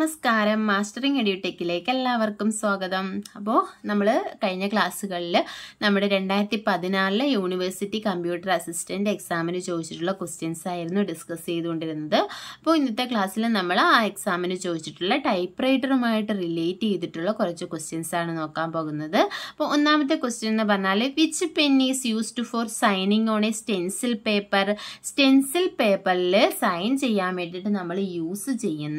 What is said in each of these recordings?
നമസ്കാരം മാസ്റ്ററിംഗ് എഡ്യൂട്ടേക്കിലേക്ക് എല്ലാവർക്കും സ്വാഗതം അപ്പോൾ നമ്മൾ കഴിഞ്ഞ ക്ലാസ്സുകളിൽ നമ്മുടെ രണ്ടായിരത്തി പതിനാലിലെ യൂണിവേഴ്സിറ്റി കമ്പ്യൂട്ടർ അസിസ്റ്റൻ്റ് എക്സാമിന് ചോദിച്ചിട്ടുള്ള ക്വസ്റ്റ്യൻസ് ആയിരുന്നു ഡിസ്കസ് ചെയ്തുകൊണ്ടിരുന്നത് അപ്പോൾ ഇന്നത്തെ ക്ലാസ്സിൽ നമ്മൾ ആ എക്സാമിന് ചോദിച്ചിട്ടുള്ള ടൈപ്പ് റൈറ്ററുമായിട്ട് റിലേറ്റ് ചെയ്തിട്ടുള്ള കുറച്ച് ക്വസ്റ്റ്യൻസ് ആണ് നോക്കാൻ പോകുന്നത് അപ്പോൾ ഒന്നാമത്തെ ക്വസ്റ്റ്യൻ എന്ന് പറഞ്ഞാൽ which pen is used for signing on a stencil paper stencil പേപ്പറിൽ സൈൻ ചെയ്യാൻ വേണ്ടിയിട്ട് നമ്മൾ യൂസ് ചെയ്യുന്ന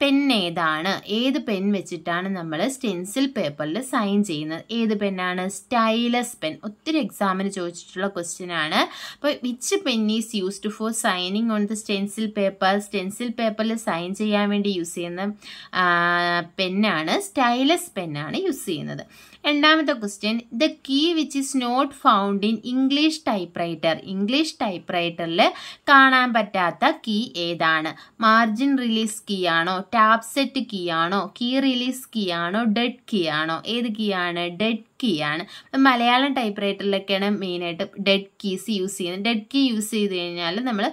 പെൻ ഏതാണ് ഏത് പെൻ വെച്ചിട്ടാണ് നമ്മൾ സ്റ്റെൻസിൽ പേപ്പറിൽ സൈൻ ചെയ്യുന്നത് ഏത് പെന്നാണ് സ്റ്റൈലസ് പെൻ ഒത്തിരി എക്സാമിന് ചോദിച്ചിട്ടുള്ള ക്വസ്റ്റ്യൻ ആണ് അപ്പോൾ which pen is used for signing on the stencil paper stencil പേപ്പറിൽ സൈൻ ചെയ്യാൻ വേണ്ടി യൂസ് ചെയ്യുന്ന പെന്നാണ് സ്റ്റൈലസ് പെന്നാണ് യൂസ് ചെയ്യുന്നത് രണ്ടാമത്തെ question the key which is not found in English typewriter English ടൈപ്പ് റൈറ്ററിൽ കാണാൻ പറ്റാത്ത കീ ഏതാണ് മാർജിൻ റിലീസ് കീ ആണോ ടാപ്പ് സെറ്റ് കീ ആണോ കീ റിലീസ് കീ ആണോ ഡെഡ് കീ ആണോ ഏത് കീ ആണ് ഡെഡ് കീ ആണ് മലയാളം ടൈപ്പ് റൈറ്ററിലൊക്കെയാണ് മെയിനായിട്ട് ഡെഡ് കീസ് യൂസ് ചെയ്യുന്നത് ഡെഡ് കീ യൂസ് ചെയ്ത് കഴിഞ്ഞാൽ നമ്മൾ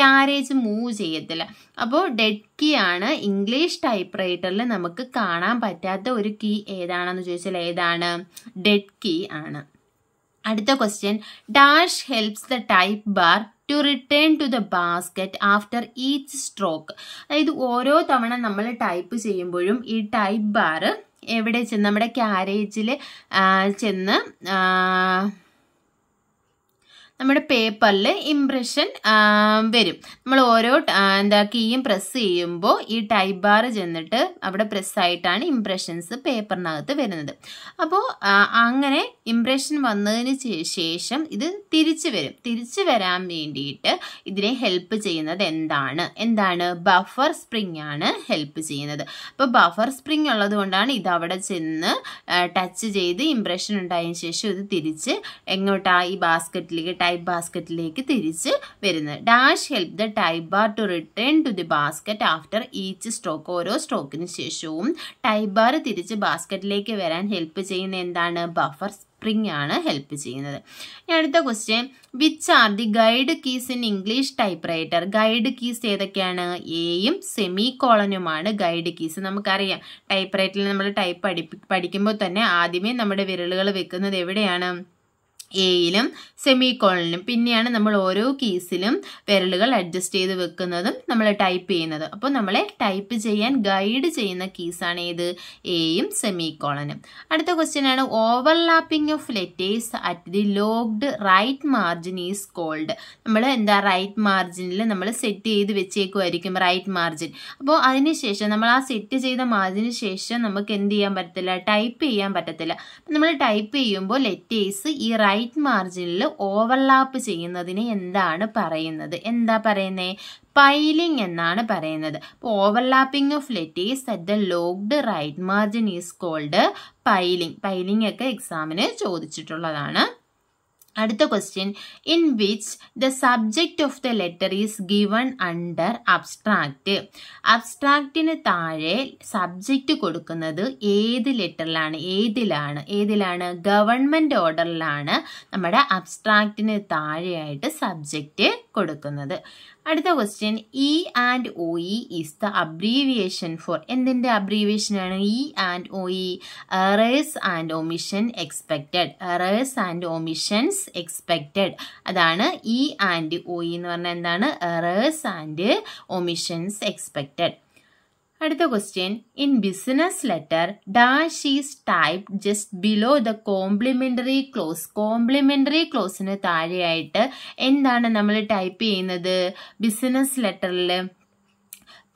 കാരേജ് മൂവ് ചെയ്യത്തില്ല അപ്പോൾ ഡെഡ് കീ ആണ് ഇംഗ്ലീഷ് ടൈപ്പ് റൈറ്ററിൽ നമുക്ക് കാണാൻ പറ്റാത്ത ഒരു കീ ഏതാണെന്ന് ചോദിച്ചാൽ ഏതാണ് ഡെഡ് കീ ആണ് അടുത്ത question dash helps the type bar to return to the basket after each stroke അതായത് ഓരോ തവണ നമ്മൾ ടൈപ്പ് ചെയ്യുമ്പോഴും ഈ ടൈപ്പ് ബാർ എവിടെ ചെന്ന് നമ്മുടെ ക്യാരേജിൽ ചെന്ന് നമ്മുടെ പേപ്പറിൽ ഇംപ്രഷൻ വരും നമ്മൾ ഓരോ എന്താ കീയും പ്രസ് ചെയ്യുമ്പോൾ ഈ ടൈപ്പ് ബാർ ചെന്നിട്ട് അവിടെ പ്രസ്സായിട്ടാണ് ഇംപ്രഷൻസ് പേപ്പറിനകത്ത് വരുന്നത് അപ്പോൾ അങ്ങനെ ഇംപ്രഷൻ വന്നതിന് ശേഷം ഇത് തിരിച്ചു വരും തിരിച്ചു വരാൻ വേണ്ടിയിട്ട് ഇതിനെ ഹെൽപ്പ് ചെയ്യുന്നത് എന്താണ് എന്താണ് ബഫർ സ്പ്രിംഗ് ആണ് ഹെൽപ്പ് ചെയ്യുന്നത് അപ്പോൾ ബഫർ സ്പ്രിംഗ് ഉള്ളത് കൊണ്ടാണ് ഇത് അവിടെ ചെന്ന് ടച്ച് ചെയ്ത് ഇംപ്രഷൻ ഉണ്ടായതിന് ശേഷം ഇത് തിരിച്ച് എങ്ങോട്ടാണ് ഈ ബാസ്ക്കറ്റിലേക്ക് ടൈപ്പ് ബാസ്ക്കറ്റിലേക്ക് തിരിച്ച് വരുന്നത് dash help the type bar to return to the basket after each stroke ഓരോ സ്ട്രോക്കിന് ശേഷവും ടൈപ്പ് ബാർ തിരിച്ച് ബാസ്ക്കറ്റിലേക്ക് വരാൻ ഹെൽപ്പ് ചെയ്യുന്ന എന്താണ് ബഫർ സ്പ്രിംഗ് ആണ് ഹെൽപ്പ് ചെയ്യുന്നത് അടുത്ത question which are the guide keys in English typewriter guide keys ഏതൊക്കെയാണ് എയും സെമി കോളനുമാണ് ഗൈഡ് കീസ് നമുക്കറിയാം ടൈപ്പ് റൈറ്ററിൽ നമ്മൾ ടൈപ്പ് പഠിപ്പി പഠിക്കുമ്പോൾ തന്നെ ആദ്യമേ നമ്മുടെ വിരലുകൾ വെക്കുന്നത് എവിടെയാണ് എയിലും സെമി കോളനിലും പിന്നെയാണ് നമ്മൾ ഓരോ കീസിലും വിരലുകൾ അഡ്ജസ്റ്റ് ചെയ്ത് വെക്കുന്നതും നമ്മൾ ടൈപ്പ് ചെയ്യുന്നത് അപ്പോൾ നമ്മളെ ടൈപ്പ് ചെയ്യാൻ ഗൈഡ് ചെയ്യുന്ന കീസാണ് ഏത് എയും സെമി കോളനും അടുത്ത ക്വസ്റ്റ്യൻ ആണ് overlapping of letters at the locked right margin is called നമ്മൾ എന്താ റൈറ്റ് മാർജിനിൽ നമ്മൾ സെറ്റ് ചെയ്ത് വെച്ചേക്കുമായിരിക്കും റൈറ്റ് മാർജിൻ അപ്പോൾ അതിനുശേഷം നമ്മൾ ആ സെറ്റ് ചെയ്ത മാർജിന് ശേഷം നമുക്ക് എന്ത് ചെയ്യാൻ പറ്റത്തില്ല ടൈപ്പ് ചെയ്യാൻ പറ്റത്തില്ല നമ്മൾ ടൈപ്പ് ചെയ്യുമ്പോൾ ലെറ്റേഴ്സ് ഈ റൈറ്റ് റൈറ്റ് മാർജിനിൽ ഓവർലാപ്പ് ചെയ്യുന്നതിനെ എന്താണ് പറയുന്നത് എന്താ പറയുന്നത് പൈലിംഗ് എന്നാണ് പറയുന്നത് overlapping of letters at the locked right margin is called piling piling ഒക്കെ എക്സാമിന് ചോദിച്ചിട്ടുള്ളതാണ് അടുത്ത question in which the subject of the letter is given under abstract അബ്സ്ട്രാക്റ്റിന് താഴെ സബ്ജക്റ്റ് കൊടുക്കുന്നത് ഏത് ലെറ്ററിലാണ് ഏതിലാണ് ഏതിലാണ് ഗവൺമെൻറ് ഓർഡറിലാണ് നമ്മുടെ അബ്സ്ട്രാക്റ്റിന് താഴെയായിട്ട് സബ്ജക്റ്റ് കൊടുക്കുന്നത് അടുത്ത question E and O E is the abbreviation for എന്തിൻ്റെ അബ്രീവിയേഷൻ ആണ് E and O E errors and omission expected errors and omissions expected അതാണ് ഇ ആൻഡ് ഒ ഇ എന്ന് പറഞ്ഞാൽ എന്താണ് എറേഴ്സ് ആൻഡ് ഒമിഷൻസ് എക്സ്പെക്റ്റഡ് അടുത്ത question in business letter dash is type just below the complimentary close complimentary ക്ലോസിന് താഴെയായിട്ട് എന്താണ് നമ്മൾ type ചെയ്യുന്നത് ബിസിനസ് ലെറ്ററിൽ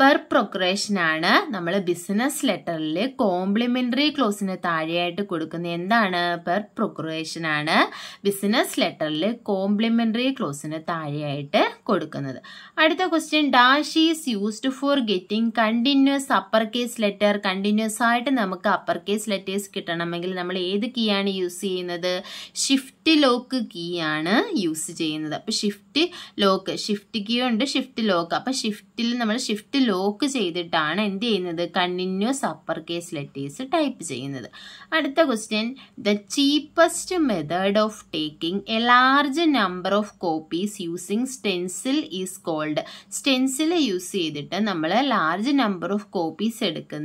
പെർ പ്രൊക്രേഷനാണ് നമ്മൾ ബിസിനസ് ലെറ്ററിൽ കോംപ്ലിമെൻ്ററി ക്ലോസിന് താഴെയായിട്ട് കൊടുക്കുന്ന എന്താണ് പെർ പ്രൊക്രേഷനാണ് ബിസിനസ് ലെറ്ററിൽ കോംപ്ലിമെൻ്ററി ക്ലോസിന് താഴെയായിട്ട് കൊടുക്കുന്നത് അടുത്ത question dash is used for getting continuous upper case letter continuous ആയിട്ട് നമുക്ക് അപ്പർ കേസ് ലെറ്റേഴ്സ് കിട്ടണമെങ്കിൽ നമ്മൾ ഏത് കീ ആണ് യൂസ് ചെയ്യുന്നത് ഷിഫ്റ്റ് ലോക്ക് കീ ആണ് യൂസ് ചെയ്യുന്നത് അപ്പോൾ ഷിഫ്റ്റ് ലോക്ക് ഷിഫ്റ്റ് കീ ഉണ്ട് ഷിഫ്റ്റ് ലോക്ക് അപ്പോൾ ഷിഫ്റ്റിൽ നമ്മൾ ഷിഫ്റ്റ് ലോക്ക് ചെയ്തിട്ടാണ് എന്ത് ചെയ്യുന്നത് continuous upper case letters type ചെയ്യുന്നത് അടുത്ത question the cheapest method of taking a large number of copies using stencil is called stencil use ചെയ്തിട്ട് നമ്മൾ ലാർജ് നമ്പർ ഓഫ് കോപ്പീസ് എടുക്കുന്ന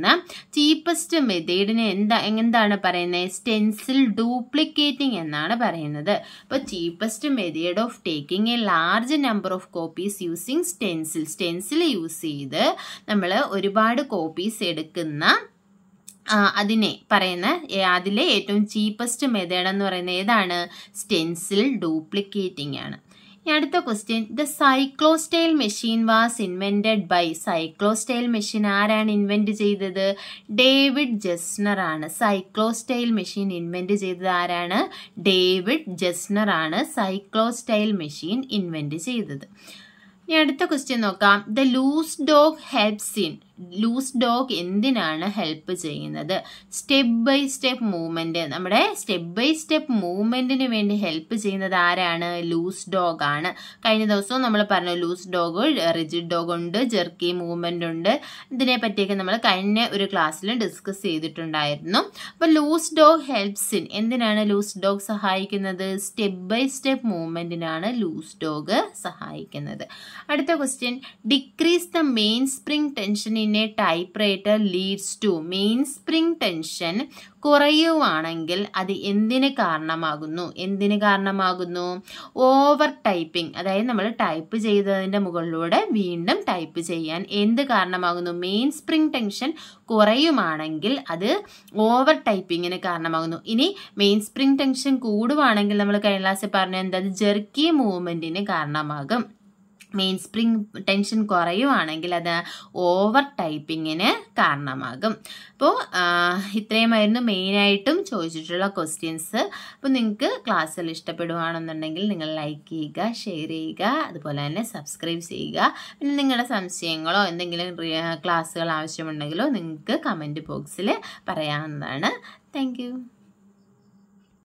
ചീപ്പസ്റ്റ് മെത്തേഡിന് എന്താ എന്താണ് പറയുന്നത് സ്റ്റെൻസിൽ ഡ്യൂപ്ലിക്കേറ്റിംഗ് എന്നാണ് പറയുന്നത് അപ്പോൾ cheapest method of taking a large number of copies using stencil stencil use ചെയ്ത് നമ്മൾ ഒരുപാട് കോപ്പീസ് എടുക്കുന്ന അതിനെ പറയുന്ന അതിലെ ഏറ്റവും ചീപ്പസ്റ്റ് മെത്തേഡ് എന്ന് പറയുന്നത് ഏതാണ് സ്റ്റെൻസിൽ ഡ്യൂപ്ലിക്കേറ്റിംഗ് ആണ് ഇനി അടുത്ത question the cyclostyle machine was invented by cyclostyle machine ആരാണ് ഇൻവെൻറ്റ് ചെയ്തത് ഡേവിഡ് ജസ്നർ ആണ് സൈക്ലോസ്റ്റൈൽ മെഷീൻ ഇൻവെൻറ്റ് ചെയ്തത് ആരാണ് ഡേവിഡ് ജസ്നർ ആണ് സൈക്ലോസ്റ്റൈൽ മെഷീൻ ഇൻവെൻറ്റ് ചെയ്തത് ഇനി അടുത്ത ക്വസ്റ്റ്യൻ നോക്കാം the loose dog helps in loose dog എന്തിനാണ് ഹെൽപ്പ് ചെയ്യുന്നത് സ്റ്റെപ്പ് ബൈ സ്റ്റെപ്പ് മൂവ്മെൻറ്റ് നമ്മുടെ സ്റ്റെപ്പ് ബൈ സ്റ്റെപ്പ് മൂവ്മെൻറ്റിന് വേണ്ടി ഹെൽപ്പ് ചെയ്യുന്നത് ആരാണ് ലൂസ് ഡോഗ് ആണ് കഴിഞ്ഞ ദിവസവും നമ്മൾ പറഞ്ഞു ലൂസ് ഡോഗ് റിജിഡ് ഡോഗ് ഉണ്ട് ജെർക്കി മൂവ്മെൻ്റ് ഉണ്ട് ഇതിനെ പറ്റിയൊക്കെ നമ്മൾ കഴിഞ്ഞ ഒരു ക്ലാസ്സിൽ ഡിസ്കസ് ചെയ്തിട്ടുണ്ടായിരുന്നു അപ്പോൾ ലൂസ് ഡോഗ് ഹെൽപ്സ് ഇൻ എന്തിനാണ് ലൂസ് ഡോഗ് സഹായിക്കുന്നത് സ്റ്റെപ്പ് ബൈ സ്റ്റെപ്പ് മൂവ്മെൻറ്റിനാണ് ലൂസ് ഡോഗ് സഹായിക്കുന്നത് അടുത്ത question decrease the main spring tension a type typewriter leads to main spring tension കുറയുവാണെങ്കിൽ അത് എന്തിന് കാരണമാകുന്നു എന്തിന് കാരണമാകുന്നു ഓവർ ടൈപ്പിംഗ് അതായത് നമ്മൾ ടൈപ്പ് ചെയ്തതിൻ്റെ മുകളിലൂടെ വീണ്ടും ടൈപ്പ് ചെയ്യാൻ എന്ത് കാരണമാകുന്നു മെയിൻ സ്പ്രിംഗ് ടെൻഷൻ കുറയുമാണെങ്കിൽ അത് ഓവർ ടൈപ്പിങ്ങിന് കാരണമാകുന്നു ഇനി മെയിൻ സ്പ്രിംഗ് ടെൻഷൻ കൂടുവാണെങ്കിൽ നമ്മൾ ക്ലാസ്സിൽ പറഞ്ഞ എന്താ ജെർക്കി മൂവ്മെൻറ്റിന് കാരണമാകും മെയിൻ സ്പ്രിംഗ് ടെൻഷൻ കുറയുവാണെങ്കിൽ അത് ഓവർ ടൈപ്പിങ്ങിന് കാരണമാകും അപ്പോൾ ഇത്രയുമായിരുന്നു മെയിനായിട്ടും ചോദിച്ചിട്ടുള്ള ക്വസ്റ്റ്യൻസ് അപ്പോൾ നിങ്ങൾക്ക് ക്ലാസ്സിൽ ഇഷ്ടപ്പെടുകയാണെന്നുണ്ടെങ്കിൽ നിങ്ങൾ ലൈക്ക് ചെയ്യുക ഷെയർ ചെയ്യുക അതുപോലെ തന്നെ സബ്സ്ക്രൈബ് ചെയ്യുക പിന്നെ നിങ്ങളുടെ സംശയങ്ങളോ എന്തെങ്കിലും ക്ലാസ്സുകൾ ആവശ്യമുണ്ടെങ്കിലോ നിങ്ങൾക്ക് കമൻറ്റ് ബോക്സിൽ പറയാവുന്നതാണ് താങ്ക്